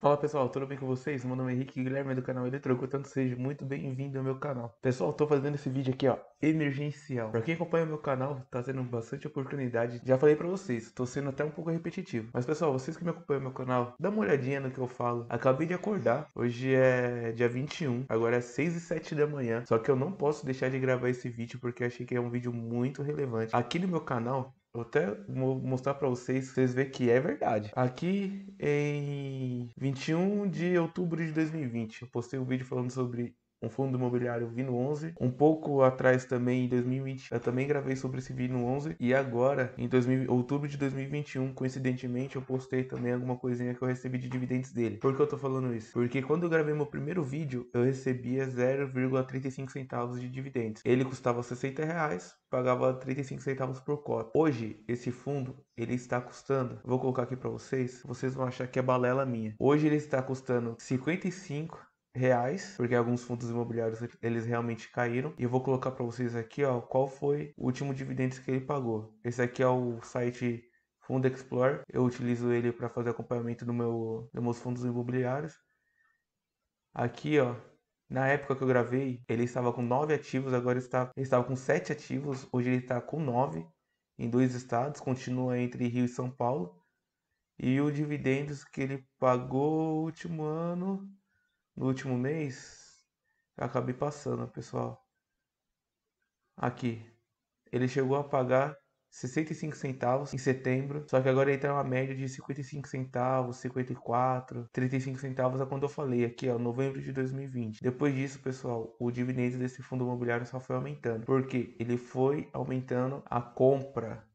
Fala pessoal, tudo bem com vocês? Meu nome é Henrique Guilherme do canal Eletrocutando, seja muito bem-vindo ao meu canal. Pessoal, estou fazendo esse vídeo aqui, ó, emergencial. Para quem acompanha o meu canal, tá tendo bastante oportunidade. Já falei para vocês, estou sendo até um pouco repetitivo. Mas pessoal, vocês que me acompanham no meu canal, dá uma olhadinha no que eu falo. Acabei de acordar, hoje é dia 21, agora é 6 e 7 da manhã. Só que eu não posso deixar de gravar esse vídeo porque achei que é um vídeo muito relevante. Aqui no meu canal, Vou até mostrar para vocês, vocês verem que é verdade. Aqui em 21 de outubro de 2020, eu postei um vídeo falando sobre um fundo imobiliário Vino 11. Um pouco atrás também, em 2020, eu também gravei sobre esse Vino 11. E agora, em 2000, outubro de 2021, coincidentemente, eu postei também alguma coisinha que eu recebi de dividendos dele. Por que eu tô falando isso? Porque quando eu gravei meu primeiro vídeo, eu recebia 0,35 centavos de dividendos. Ele custava 60 reais, pagava 35 centavos por cota. Hoje, esse fundo, ele está custando, vou colocar aqui para vocês, vocês vão achar que é balela minha. Hoje ele está custando 55 reais, porque alguns fundos imobiliários eles realmente caíram. E eu vou colocar para vocês aqui, ó, qual foi o último dividendo que ele pagou. Esse aqui é o site Fundo Explorer. Eu utilizo ele para fazer acompanhamento do meu, dos meus fundos imobiliários. Aqui, ó, na época que eu gravei, ele estava com 9 ativos, agora está, ele estava com 7 ativos, hoje ele está com 9 em dois estados, continua entre Rio e São Paulo. E o dividendos que ele pagou último ano no último mês, eu acabei passando, pessoal. Aqui. Ele chegou a pagar 65 centavos em setembro, só que agora ele tá uma média de 55 centavos, 54, 35 centavos é quando eu falei aqui, ó, novembro de 2020. Depois disso, pessoal, o dividendo desse fundo imobiliário só foi aumentando, porque ele foi aumentando a compra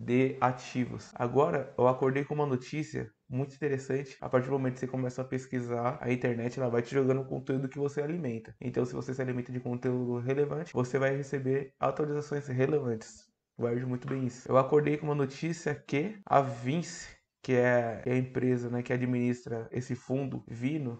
de ativos. Agora, eu acordei com uma notícia muito interessante. A partir do momento que você começa a pesquisar, a internet ela vai te jogando o conteúdo que você alimenta. Então, se você se alimenta de conteúdo relevante, você vai receber atualizações relevantes. Guarde muito bem isso. Eu acordei com uma notícia que a Vince, que é, é a empresa né, que administra esse fundo Vino,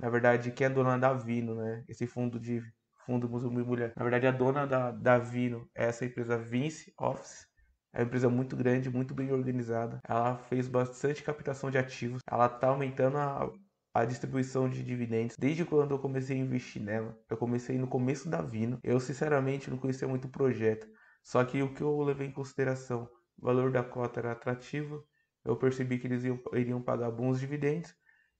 na verdade, que é dona da Vino, né? Esse fundo de fundo musulmano mulher. Na verdade, a dona da, da Vino é essa empresa Vince Office é uma empresa muito grande, muito bem organizada. Ela fez bastante captação de ativos. Ela está aumentando a, a distribuição de dividendos desde quando eu comecei a investir nela. Eu comecei no começo da Vino. Eu, sinceramente, não conhecia muito o projeto. Só que o que eu levei em consideração, o valor da cota era atrativo. Eu percebi que eles iam, iriam pagar bons dividendos.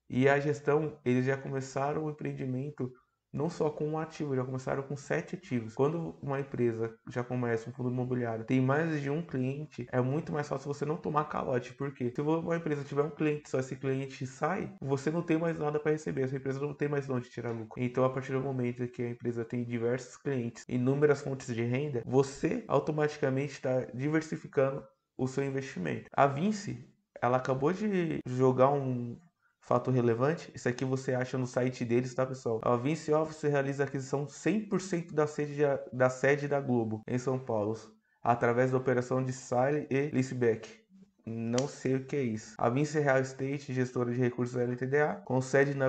E a gestão, eles já começaram o empreendimento não só com um ativo, já começaram com sete ativos. Quando uma empresa já começa, um fundo imobiliário, tem mais de um cliente, é muito mais fácil você não tomar calote, porque se uma empresa tiver um cliente, só esse cliente sai, você não tem mais nada para receber, essa empresa não tem mais onde tirar lucro. Então, a partir do momento que a empresa tem diversos clientes, inúmeras fontes de renda, você automaticamente está diversificando o seu investimento. A Vince, ela acabou de jogar um Fato relevante, isso aqui é você acha no site deles, tá pessoal? A Vince Office realiza a aquisição 100% da sede, da sede da Globo em São Paulo, através da operação de Sale e Lisbeck. Não sei o que é isso. A Vince Real Estate, gestora de recursos LTDA, com sede na,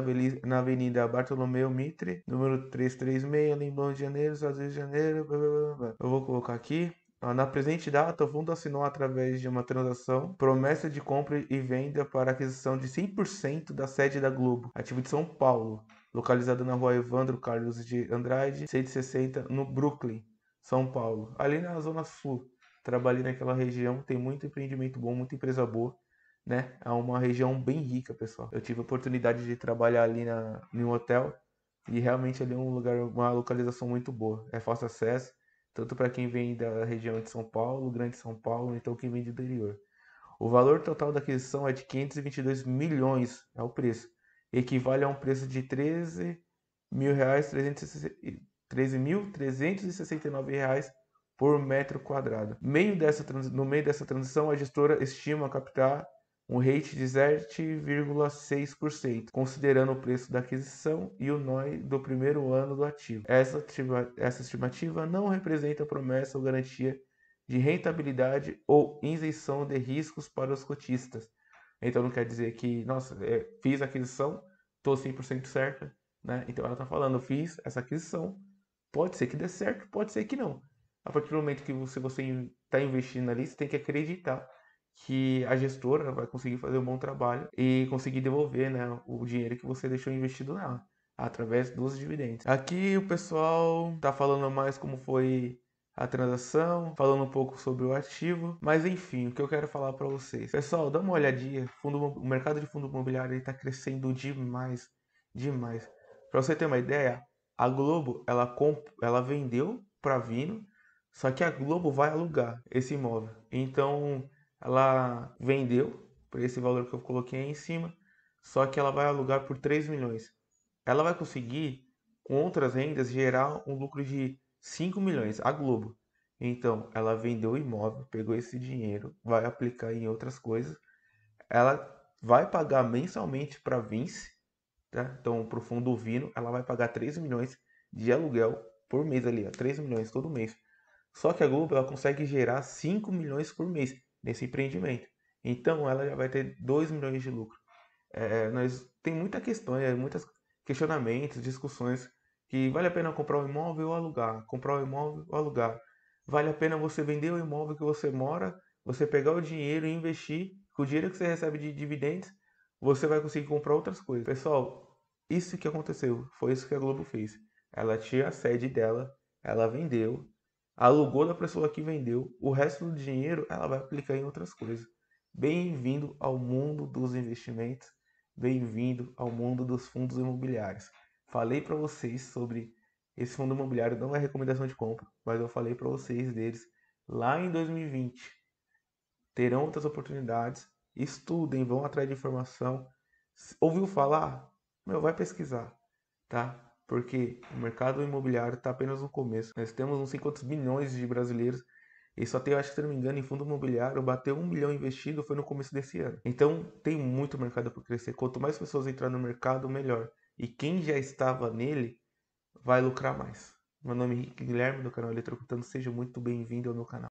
na Avenida Bartolomeu Mitre, número 336, Limbão de Janeiro, São José, de Janeiro. Blá, blá, blá. Eu vou colocar aqui. Ah, na presente data, o fundo assinou através de uma transação promessa de compra e venda para aquisição de 100% da sede da Globo, ativo de São Paulo, localizada na rua Evandro Carlos de Andrade, 160, no Brooklyn, São Paulo, ali na Zona Sul. Trabalhei naquela região, tem muito empreendimento bom, muita empresa boa, né? É uma região bem rica, pessoal. Eu tive a oportunidade de trabalhar ali na, em um hotel e realmente ali é um lugar, uma localização muito boa. É fácil acesso, tanto para quem vem da região de São Paulo, Grande São Paulo, então quem vem do interior. O valor total da aquisição é de 522 milhões, é o preço, equivale a um preço de 13 mil reais 13.369 reais por metro quadrado. Meio dessa, no meio dessa transição, a gestora estima captar um rate de 7,6%, considerando o preço da aquisição e o NOI do primeiro ano do ativo. Essa, essa estimativa não representa promessa ou garantia de rentabilidade ou isenção de riscos para os cotistas. Então não quer dizer que, nossa, é, fiz a aquisição, estou 100% certa. Né? Então ela está falando, fiz essa aquisição, pode ser que dê certo, pode ser que não. A partir do momento que você está investindo ali, você tem que acreditar que a gestora vai conseguir fazer um bom trabalho e conseguir devolver né, o dinheiro que você deixou investido nela através dos dividendos. Aqui o pessoal está falando mais como foi a transação, falando um pouco sobre o ativo, mas enfim, o que eu quero falar para vocês. Pessoal, dá uma olhadinha, fundo, o mercado de fundo imobiliário está crescendo demais, demais. Para você ter uma ideia, a Globo ela, comp... ela vendeu para Vino, só que a Globo vai alugar esse imóvel. Então ela vendeu por esse valor que eu coloquei aí em cima, só que ela vai alugar por 3 milhões. Ela vai conseguir, com outras rendas, gerar um lucro de 5 milhões, a Globo. Então, ela vendeu o imóvel, pegou esse dinheiro, vai aplicar em outras coisas. Ela vai pagar mensalmente para Vince, tá? Então, para o fundo ovino, ela vai pagar 3 milhões de aluguel por mês ali, ó, 3 milhões todo mês. Só que a Globo ela consegue gerar 5 milhões por mês desse empreendimento. Então ela já vai ter 2 milhões de lucro. É, nós tem muita questão, é, né, muitos questionamentos, discussões que vale a pena comprar um imóvel ou alugar, comprar um imóvel ou alugar. Vale a pena você vender o imóvel que você mora, você pegar o dinheiro e investir, com o dinheiro que você recebe de dividendos, você vai conseguir comprar outras coisas. Pessoal, isso que aconteceu, foi isso que a Globo fez. Ela tinha a sede dela, ela vendeu, alugou da pessoa que vendeu, o resto do dinheiro ela vai aplicar em outras coisas. Bem-vindo ao mundo dos investimentos, bem-vindo ao mundo dos fundos imobiliários. Falei para vocês sobre esse fundo imobiliário, não é recomendação de compra, mas eu falei para vocês deles lá em 2020. Terão outras oportunidades, estudem, vão atrás de informação. Ouviu falar? Meu, vai pesquisar, tá? porque o mercado imobiliário está apenas no começo. Nós temos uns 50 bilhões de brasileiros e só tem, acho que se não me engano, em fundo imobiliário, bateu um milhão investido foi no começo desse ano. Então tem muito mercado para crescer. Quanto mais pessoas entrarem no mercado, melhor. E quem já estava nele vai lucrar mais. Meu nome é Henrique Guilherme do canal Eletrocutando. Seja muito bem-vindo ao meu canal.